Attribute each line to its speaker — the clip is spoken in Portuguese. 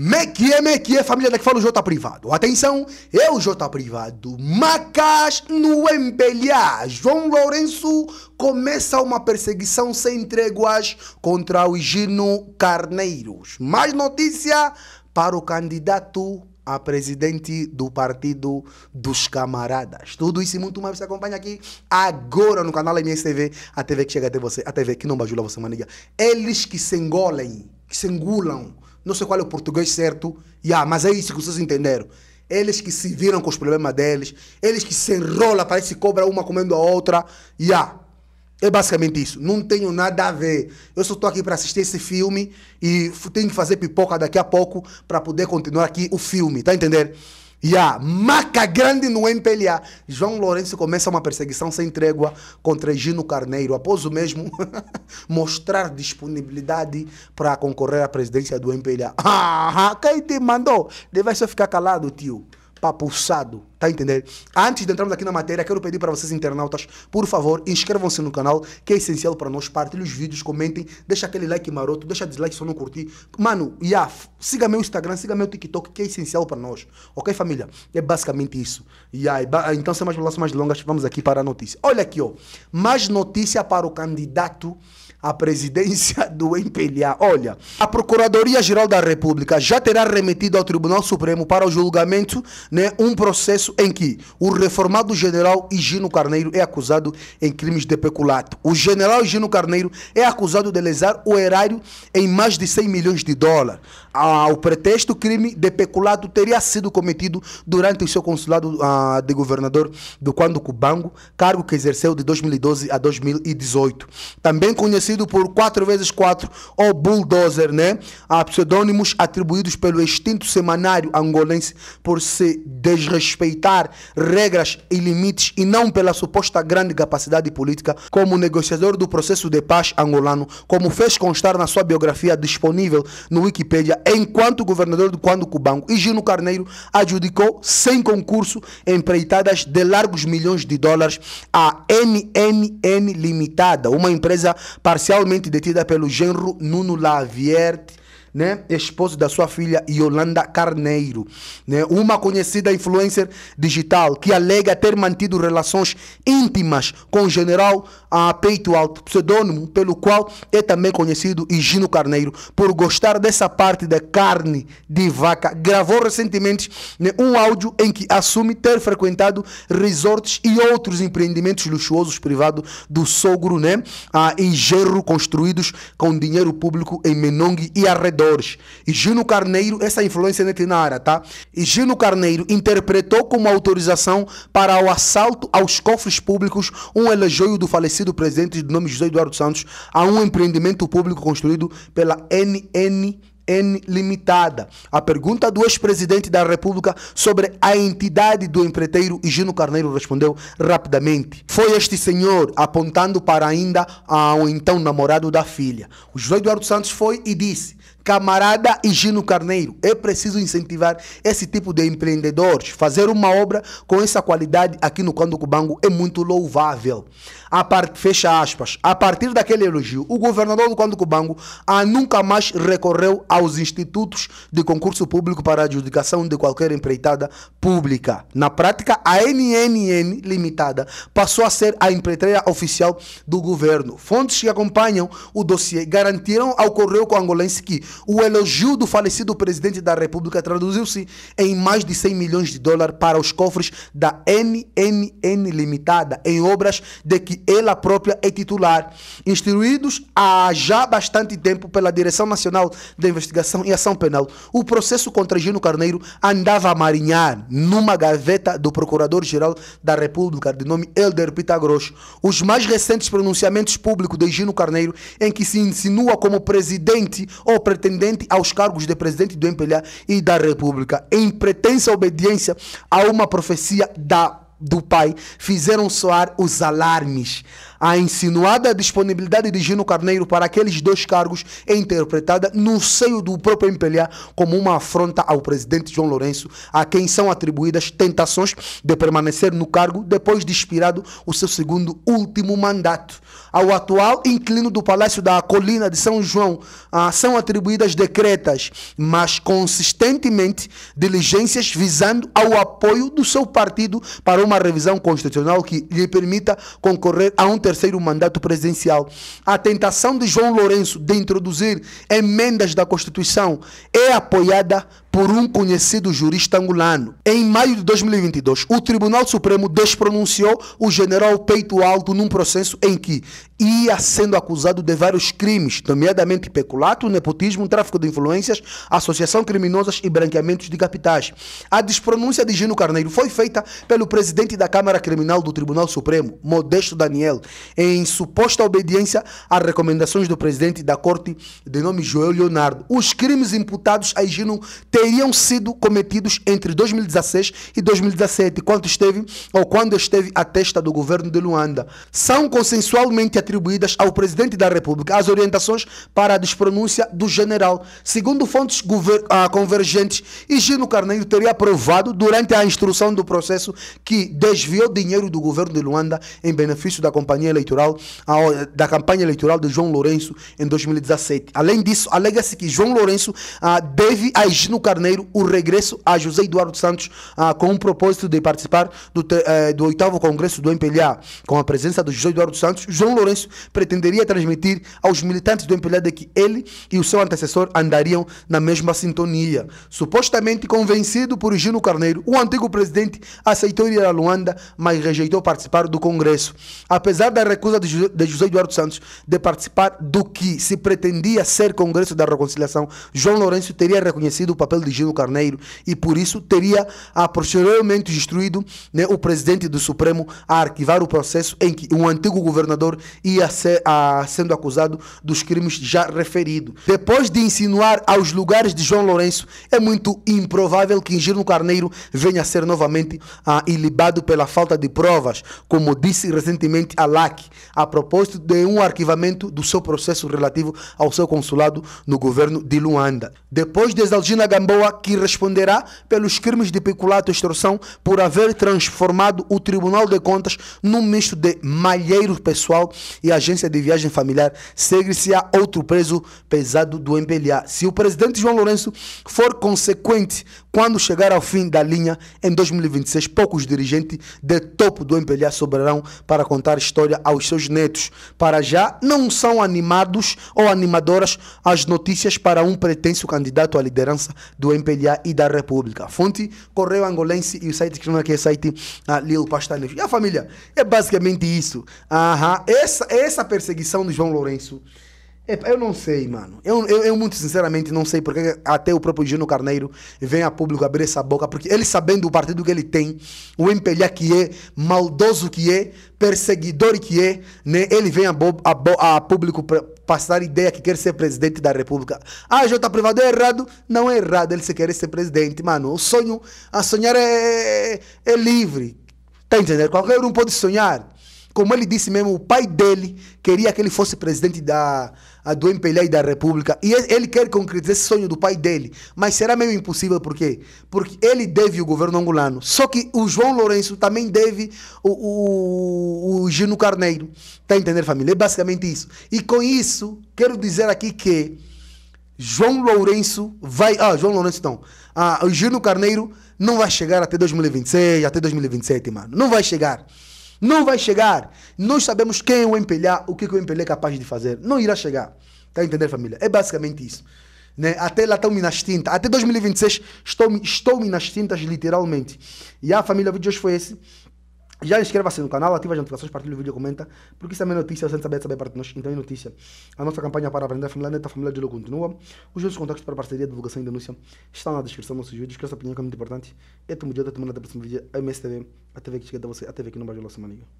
Speaker 1: Mequia, é, mequia, é, família da que fala o Jota Privado. Atenção, eu é o Jota Privado. Macas no Empelhar. João Lourenço começa uma perseguição sem tréguas contra o Gino Carneiros. Mais notícia para o candidato a presidente do Partido dos Camaradas. Tudo isso e muito mais você acompanha aqui agora no canal MSTV, a TV que chega até você, a TV que não bajula você, maniga. Eles que se engolem, que se engulam não sei qual é o português certo, yeah, mas é isso que vocês entenderam. Eles que se viram com os problemas deles, eles que se enrolam, parece que cobra uma comendo a outra, yeah. É basicamente isso. Não tenho nada a ver. Eu só estou aqui para assistir esse filme e tenho que fazer pipoca daqui a pouco para poder continuar aqui o filme. Tá entendendo? a maca grande no MPLA. João Lourenço começa uma perseguição sem trégua contra Gino Carneiro, após o mesmo mostrar disponibilidade para concorrer à presidência do MPLA. Ah, ah, quem te mandou? Deve só ficar calado, tio pulsado tá entendendo? Antes de entrarmos aqui na matéria, quero pedir para vocês internautas, por favor, inscrevam-se no canal, que é essencial para nós, partilhem os vídeos, comentem, deixa aquele like maroto, deixa dislike se eu não curtir. Mano, e siga meu Instagram, siga meu TikTok, que é essencial para nós. Ok, família? É basicamente isso. Yeah, e então, sem mais palavras mais longas, vamos aqui para a notícia. Olha aqui, ó, mais notícia para o candidato a presidência do empelhar. Olha, a Procuradoria-Geral da República já terá remetido ao Tribunal Supremo para o julgamento né, um processo em que o reformado general Higino Carneiro é acusado em crimes de peculato. O general Higino Carneiro é acusado de lesar o erário em mais de 100 milhões de dólares ao pretexto o crime de peculado teria sido cometido durante o seu consulado ah, de governador do Quando Cubango, cargo que exerceu de 2012 a 2018. Também conhecido por 4x4 ou Bulldozer, né? a pseudônimos atribuídos pelo extinto semanário angolense por se desrespeitar regras e limites e não pela suposta grande capacidade política como negociador do processo de paz angolano, como fez constar na sua biografia disponível no Wikipedia enquanto governador do Quando Cubango. E Gino Carneiro adjudicou, sem concurso, empreitadas de largos milhões de dólares à NNN Limitada, uma empresa parcialmente detida pelo genro Nuno Lavierte né? Esposo da sua filha Yolanda Carneiro, né? Uma conhecida influencer digital que alega ter mantido relações íntimas com o general a peito alto, pseudônimo pelo qual é também conhecido Higino Carneiro, por gostar dessa parte da carne de vaca. Gravou recentemente né, um áudio em que assume ter frequentado resorts e outros empreendimentos luxuosos privados do sogro, né? em gerro construídos com dinheiro público em Menong e arredor Libertadores. E Gino Carneiro, essa influência é netinária, tá? E Gino Carneiro interpretou como autorização para o assalto aos cofres públicos um elogio do falecido presidente de nome José Eduardo Santos a um empreendimento público construído pela NN N limitada. A pergunta do ex-presidente da República sobre a entidade do empreiteiro e Gino Carneiro respondeu rapidamente. Foi este senhor apontando para ainda ao então namorado da filha. O José Eduardo Santos foi e disse: Camarada Higino Carneiro, é preciso incentivar esse tipo de empreendedores. Fazer uma obra com essa qualidade aqui no Cando Cubango é muito louvável. A part... Fecha aspas. A partir daquele elogio, o governador do Cando Cubango a ah, nunca mais recorreu aos institutos de concurso público para adjudicação de qualquer empreitada pública. Na prática, a NNN Limitada passou a ser a empreiteira oficial do governo. Fontes que acompanham o dossiê garantiram ao Correio Congolense que o elogio do falecido presidente da República traduziu-se em mais de 100 milhões de dólares para os cofres da NNN Limitada, em obras de que ela própria é titular, instruídos há já bastante tempo pela Direção Nacional de Investigação e Ação Penal. O processo contra Gino Carneiro andava a marinhar numa gaveta do Procurador-Geral da República, de nome Helder Pitagros. Os mais recentes pronunciamentos públicos de Gino Carneiro, em que se insinua como presidente ou pretendente pretendente aos cargos de presidente do MPLA e da República, em pretensa obediência a uma profecia da, do pai, fizeram soar os alarmes a insinuada disponibilidade de Gino Carneiro para aqueles dois cargos é interpretada no seio do próprio MPLA como uma afronta ao presidente João Lourenço, a quem são atribuídas tentações de permanecer no cargo depois de expirado o seu segundo último mandato. Ao atual inquilino do Palácio da Colina de São João ah, são atribuídas decretas, mas consistentemente diligências visando ao apoio do seu partido para uma revisão constitucional que lhe permita concorrer a um terceiro terceiro mandato presidencial. A tentação de João Lourenço de introduzir emendas da Constituição é apoiada por um conhecido jurista angolano. Em maio de 2022, o Tribunal Supremo despronunciou o general Peito Alto num processo em que ia sendo acusado de vários crimes, nomeadamente peculato, nepotismo, tráfico de influências, associação criminosas e branqueamentos de capitais. A despronúncia de Gino Carneiro foi feita pelo presidente da Câmara Criminal do Tribunal Supremo, Modesto Daniel, em suposta obediência às recomendações do presidente da Corte de nome Joel Leonardo. Os crimes imputados a Gino têm teriam sido cometidos entre 2016 e 2017, quando esteve ou quando esteve à testa do governo de Luanda. São consensualmente atribuídas ao presidente da República as orientações para a despronúncia do general. Segundo fontes ah, convergentes, Higino Carneiro teria aprovado durante a instrução do processo que desviou dinheiro do governo de Luanda em benefício da campanha eleitoral ah, da campanha eleitoral de João Lourenço em 2017. Além disso, alega-se que João Lourenço ah, deve a Higino Carneiro Carneiro o regresso a José Eduardo Santos ah, com o propósito de participar do, eh, do oitavo Congresso do MPLA. Com a presença do José Eduardo Santos, João Lourenço pretenderia transmitir aos militantes do MPLA de que ele e o seu antecessor andariam na mesma sintonia. Supostamente convencido por Gino Carneiro, o antigo presidente aceitou ir a Luanda, mas rejeitou participar do Congresso. Apesar da recusa de José Eduardo Santos de participar do que se pretendia ser Congresso da Reconciliação, João Lourenço teria reconhecido o papel de Gino Carneiro e por isso teria posteriormente instruído né, o presidente do Supremo a arquivar o processo em que um antigo governador ia ser, a, sendo acusado dos crimes já referidos. Depois de insinuar aos lugares de João Lourenço, é muito improvável que Gino Carneiro venha a ser novamente ilibado pela falta de provas, como disse recentemente a LAC, a propósito de um arquivamento do seu processo relativo ao seu consulado no governo de Luanda. Depois de Exalgina Gamboa Lisboa, que responderá pelos crimes de peculato e extorsão por haver transformado o Tribunal de Contas num misto de malheiro pessoal e agência de viagem familiar, segue-se a outro preso pesado do MPLA. Se o presidente João Lourenço for consequente quando chegar ao fim da linha, em 2026, poucos dirigentes de topo do MPLA sobrarão para contar história aos seus netos. Para já, não são animados ou animadoras as notícias para um pretenso candidato à liderança do MPLA e da República. Fonte, Correio Angolense e o site que é o site ah, Lil E a família, é basicamente isso. Aham, essa, essa perseguição do João Lourenço eu não sei, mano. Eu, eu, eu, muito sinceramente não sei porque até o próprio Gino Carneiro vem a público abrir essa boca, porque ele sabendo o partido que ele tem, o empelhar que é, maldoso que é, perseguidor que é, né? ele vem a, bo, a, bo, a público passar ideia que quer ser presidente da república. Ah, Jota Privado é errado? Não é errado, ele se quer ser presidente, mano. O sonho, a sonhar é, é, é livre. Tá entendendo? Qualquer um pode sonhar. Como ele disse mesmo, o pai dele queria que ele fosse presidente da, do MPLA e da República. E ele quer concretizar esse sonho do pai dele. Mas será meio impossível, por quê? Porque ele deve o governo angolano. Só que o João Lourenço também deve o, o, o Gino Carneiro. Tá entendendo, família? É basicamente isso. E com isso, quero dizer aqui que João Lourenço vai. Ah, João Lourenço então. Ah, o Gino Carneiro não vai chegar até 2026, até 2027, mano. Não vai chegar. Não vai chegar. Nós sabemos quem é o empelhar, o que o empelhar é capaz de fazer. Não irá chegar. Está a entender, família? É basicamente isso. Né? Até lá estão-me nas tintas. Até 2026 estou-me estou nas tintas, literalmente. E a família, o vídeo de hoje foi esse. Já inscreva-se no canal, ativa as notificações, partilhe o vídeo, comenta, porque isso também é notícia, sem saber, saber parte de nós, então é notícia. A nossa campanha para aprender a família neta, a família de Lu continua. Os nossos contatos para parceria, divulgação e denúncia estão na descrição dos nossos vídeos, que essa opinião é muito importante. É tu, meu dia, até até o próximo vídeo, a MSTV, a TV que chega até você, a TV que não vai gelar semana.